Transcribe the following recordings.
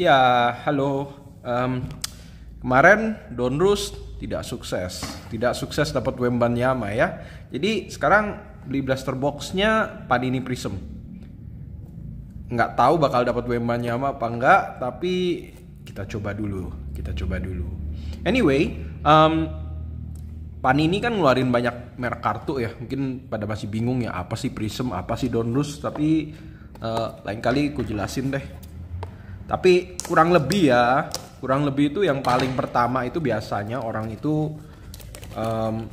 Ya, halo. Um, kemarin Donrus tidak sukses, tidak sukses dapat Yama ya. Jadi sekarang beli blaster boxnya Panini Prism. Nggak tahu bakal dapat Yama apa enggak, tapi kita coba dulu, kita coba dulu. Anyway, um, Panini kan ngeluarin banyak merek kartu ya. Mungkin pada masih bingung ya apa sih Prism, apa sih Donrus, tapi uh, lain kali ku jelasin deh. Tapi kurang lebih ya, kurang lebih itu yang paling pertama itu biasanya orang itu um,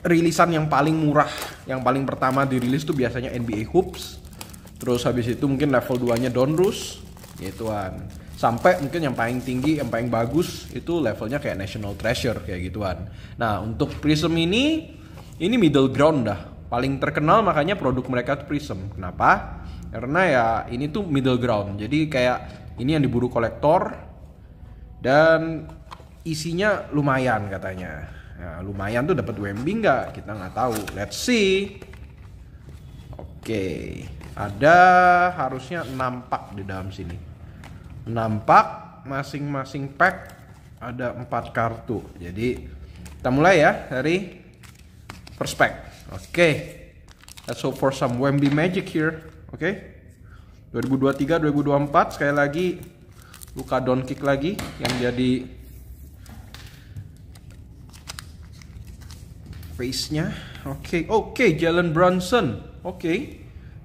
rilisan yang paling murah, yang paling pertama dirilis tuh biasanya NBA Hoops. Terus habis itu mungkin level 2-nya Donruss gituan. Sampai mungkin yang paling tinggi, yang paling bagus itu levelnya kayak National Treasure kayak gituan. Nah, untuk Prism ini ini middle ground dah. Paling terkenal makanya produk mereka tuh Prism. Kenapa? Karena ya ini tuh middle ground. Jadi kayak ini yang diburu kolektor dan isinya lumayan katanya. Nah, lumayan tuh dapat WMB nggak? Kita nggak tahu. Let's see. Oke, ada harusnya nampak di dalam sini. Nampak masing-masing pack ada empat kartu. Jadi kita mulai ya dari first pack. Oke, okay. let's hope for some WMB magic here. Oke. Okay. 2023 2024 sekali lagi Luka down kick lagi yang jadi face-nya. Oke, okay. oke okay, Jalen Brunson. Oke. Okay.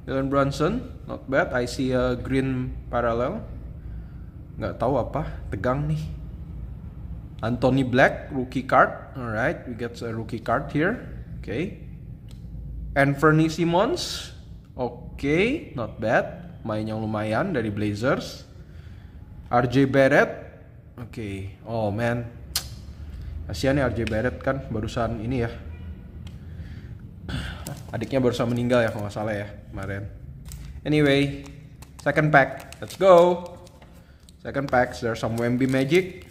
Jalen Brunson, not bad. I see a green parallel. Nggak tahu apa, tegang nih. Anthony Black, rookie card. Alright, we get a rookie card here. Oke. Okay. Anthony Simmons. Oke, okay, not bad pemain yang lumayan dari Blazers. RJ Barrett. Oke. Okay. Oh man. Kasihan nih ya RJ Barrett kan barusan ini ya. Adiknya barusan meninggal ya kalau nggak salah ya kemarin. Anyway, second pack. Let's go. Second pack, there's some Wemby Magic.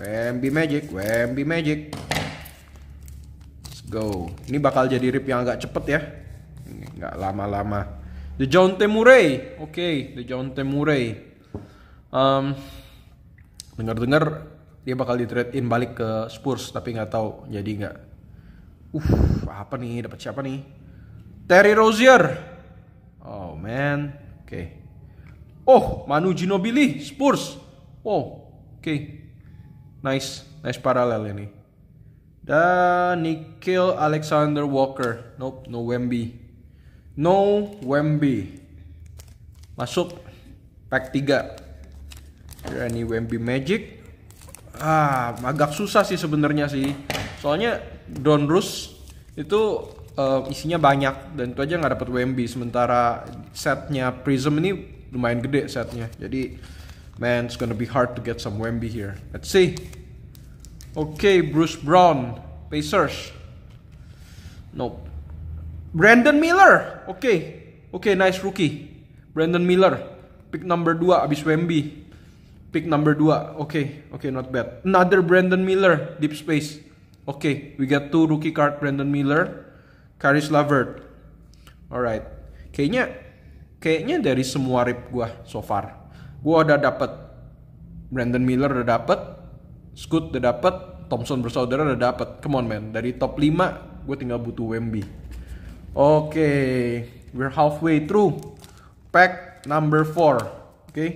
Wemby Magic, Wemby Magic. Let's go. Ini bakal jadi rip yang agak cepet ya. Nggak lama-lama. The John T. Oke, okay, The John T. Murray. Um, dengar-dengar dia bakal di trade in balik ke Spurs tapi nggak tahu jadi nggak. Uh, apa nih dapat siapa nih? Terry Rozier. Oh man. Oke. Okay. Oh, Manu Ginobili Spurs. Oh, oke. Okay. Nice, nice paralel ini. Dan Nikhil Alexander Walker. Nope, no Wemby. No Wemby masuk pack 3 Ini Wemby Magic ah agak susah sih sebenarnya sih soalnya Don Rus itu uh, isinya banyak dan itu aja nggak dapet Wemby sementara setnya Prism ini lumayan gede setnya jadi man it's gonna be hard to get some Wemby here let's see oke okay, Bruce Brown Pacers nope Brandon Miller. Oke. Okay. Oke, okay, nice rookie. Brandon Miller. Pick number 2 abis Wemby. Pick number 2. Oke. Okay. Oke, okay, not bad. Another Brandon Miller deep space. Oke, okay, we got two rookie card Brandon Miller, Karis Lavert. Alright. Kayaknya kayaknya dari semua rip gue so far. gue udah dapet Brandon Miller udah dapet, Scoot udah dapet, Thompson bersaudara udah dapet. Come on man, dari top 5 gue tinggal butuh Wemby. Oke, okay, we're halfway through pack number four. Oke. Okay?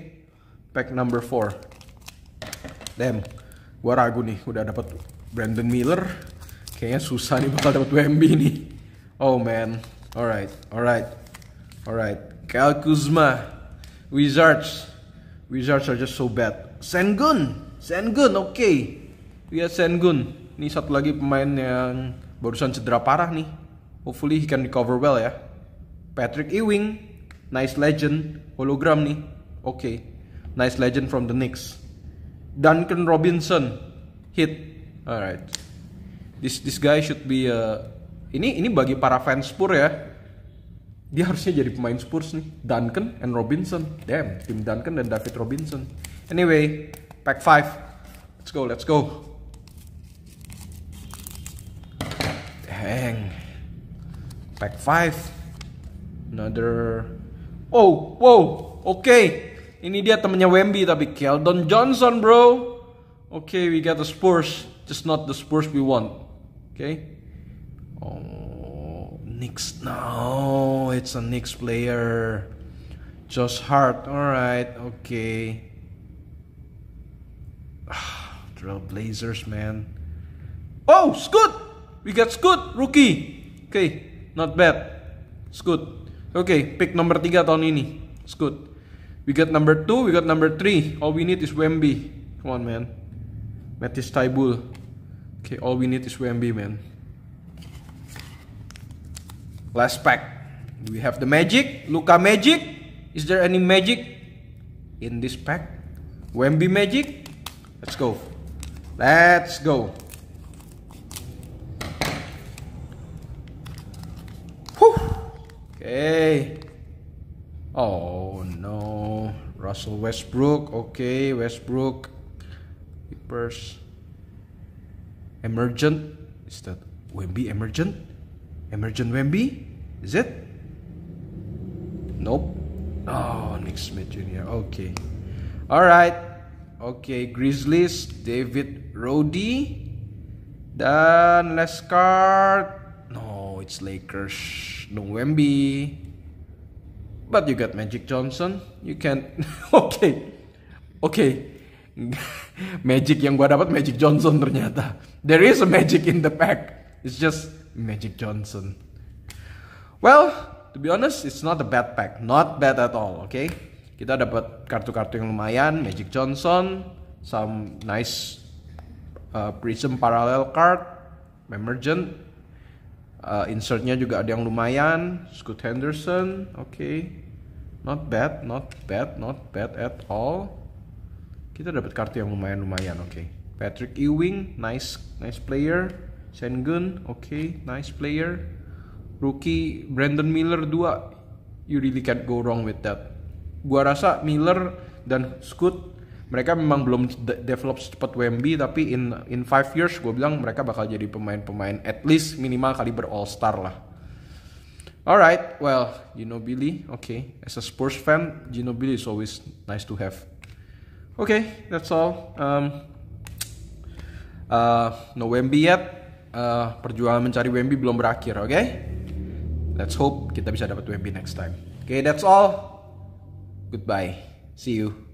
Pack number four. Damn. Gua ragu nih udah dapat Brandon Miller. Kayaknya susah nih bakal dapat WMB nih. Oh man. Alright, alright. Alright. Kyle Kuzma. Wizards. Wizards are just so bad. Sengun. Sengun, oke. Okay. Iya, We Sengun. Ini satu lagi pemain yang barusan cedera parah nih Hopefully he can recover well ya. Patrick Ewing, nice legend, hologram nih. Oke. Okay. Nice legend from the Knicks. Duncan Robinson, hit. Alright. This this guy should be a uh, ini ini bagi para fans Spurs ya. Dia harusnya jadi pemain Spurs nih. Duncan and Robinson. Damn, tim Duncan dan David Robinson. Anyway, pack 5. Let's go, let's go. Dang. pack 5 another oh wow okay. ini dia temennya Wemby tapi Keldon Johnson bro okay, we got the Spurs just not the Spurs we want okay oh Knicks no it's a Knicks player Josh Hart alright okay Trail Blazers man oh Scoot we got Scoot rookie okay Not bad. It's good. Okay, pick nomor 3 tahun ini. It's good. We got number 2, we got number 3. All we need is Wemby. Come on, man. Mattis Taibul. Okay, all we need is Wemby, man. Last pack. We have the magic, Luka magic. Is there any magic in this pack? Wemby magic. Let's go. Let's go. Hey. Oh no. Russell Westbrook. Okay, Westbrook. Clippers. Emergent. Is that Wemby Emergent? Emergent Wemby? Is it? Nope. Oh, Nick Smith Jr. Okay. All right. Okay, Grizzlies, David Roddy dan Leskart coach Lakers no Wemby but you got Magic Johnson you can oke oke Magic yang gua dapat Magic Johnson ternyata there is a Magic in the pack it's just Magic Johnson well to be honest it's not a bad pack not bad at all oke okay? kita dapat kartu-kartu yang lumayan Magic Johnson some nice uh, Prism Parallel Card Emergent uh, insertnya juga ada yang lumayan Scoot Henderson oke okay. not bad not bad not bad at all kita dapat kartu yang lumayan lumayan oke okay. Patrick Ewing nice nice player Sengun oke okay. nice player rookie Brandon Miller 2 you really can't go wrong with that gua rasa Miller dan Scoot mereka memang belum develop secepat Wemby tapi in in five years gue bilang mereka bakal jadi pemain-pemain at least minimal kaliber All Star lah. Alright, well, Billy, okay. As a sports fan, Billy is always nice to have. Okay, that's all. Um, uh, no Wemby yet. Uh, perjuangan mencari Wemby belum berakhir, oke? Okay? Let's hope kita bisa dapat Wemby next time. Okay, that's all. Goodbye. See you.